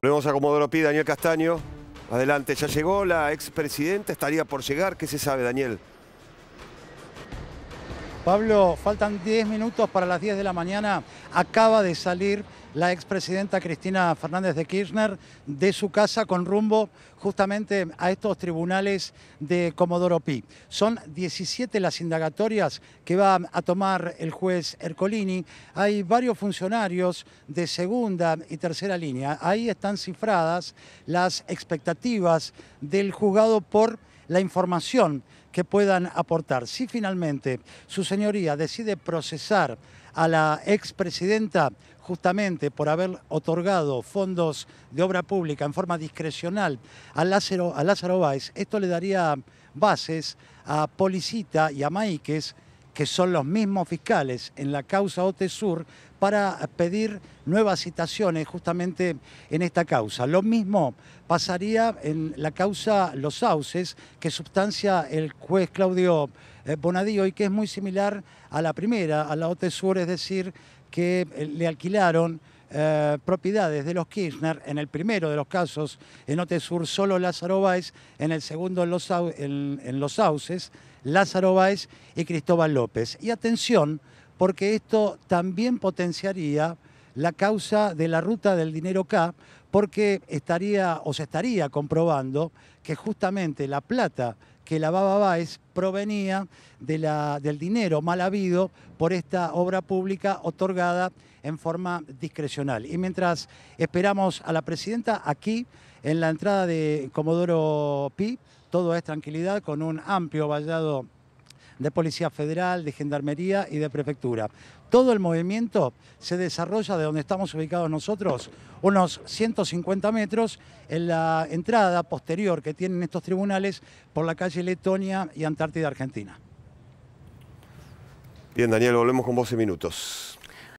Volvemos a Comodoro Pi, Daniel Castaño. Adelante, ya llegó la expresidenta, estaría por llegar. ¿Qué se sabe, Daniel? Pablo, faltan 10 minutos para las 10 de la mañana. Acaba de salir la expresidenta Cristina Fernández de Kirchner de su casa con rumbo justamente a estos tribunales de Comodoro Pi. Son 17 las indagatorias que va a tomar el juez Ercolini. Hay varios funcionarios de segunda y tercera línea. Ahí están cifradas las expectativas del juzgado por la información que puedan aportar. Si finalmente su señoría decide procesar a la expresidenta justamente por haber otorgado fondos de obra pública en forma discrecional a Lázaro, a Lázaro Báez, esto le daría bases a Policita y a Maíquez que son los mismos fiscales en la causa OTESUR, para pedir nuevas citaciones justamente en esta causa. Lo mismo pasaría en la causa Los Sauces, que sustancia el juez Claudio eh, Bonadío y que es muy similar a la primera, a la OTESUR, es decir, que eh, le alquilaron eh, propiedades de los Kirchner, en el primero de los casos en OTESUR solo Lázaro Báez, en el segundo en Los, en, los Sauces, Lázaro Báez y Cristóbal López. Y atención, porque esto también potenciaría la causa de la ruta del dinero K, porque estaría o se estaría comprobando que justamente la plata que lavaba Báez provenía del dinero mal habido por esta obra pública otorgada en forma discrecional. Y mientras esperamos a la presidenta aquí, en la entrada de Comodoro Pi, todo es tranquilidad con un amplio vallado de Policía Federal, de Gendarmería y de Prefectura. Todo el movimiento se desarrolla de donde estamos ubicados nosotros, unos 150 metros, en la entrada posterior que tienen estos tribunales por la calle Letonia y Antártida Argentina. Bien, Daniel, volvemos con 12 minutos.